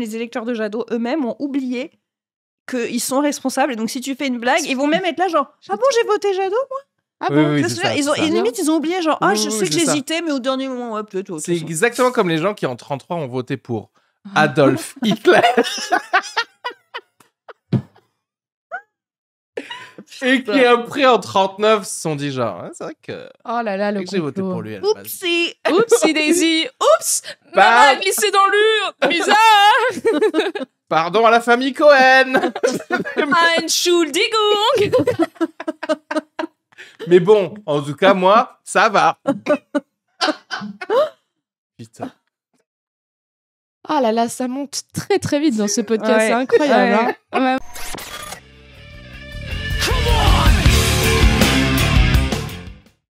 les électeurs de Jadot eux-mêmes ont oublié qu'ils sont responsables. Et donc, si tu fais une blague, ils vont même être là, genre Ah bon, j'ai voté Jadot, moi ah bon, ils ont, et limite, ils ont oublié, genre, ah, je sais que j'hésitais, mais au dernier moment, ouais, plutôt. C'est exactement comme les gens qui, en 33, ont voté pour ah. Adolf Hitler. et qui après en 39 se sont dit genre hein, c'est vrai que oh là là le j'ai voté pour lui Daisy Oups bah, maman glissé dans l'urne bizarre hein. Pardon à la famille Cohen Mais bon, en tout cas, moi, ça va. Putain. Ah là là, ça monte très très vite dans ce podcast, c'est incroyable. Hein.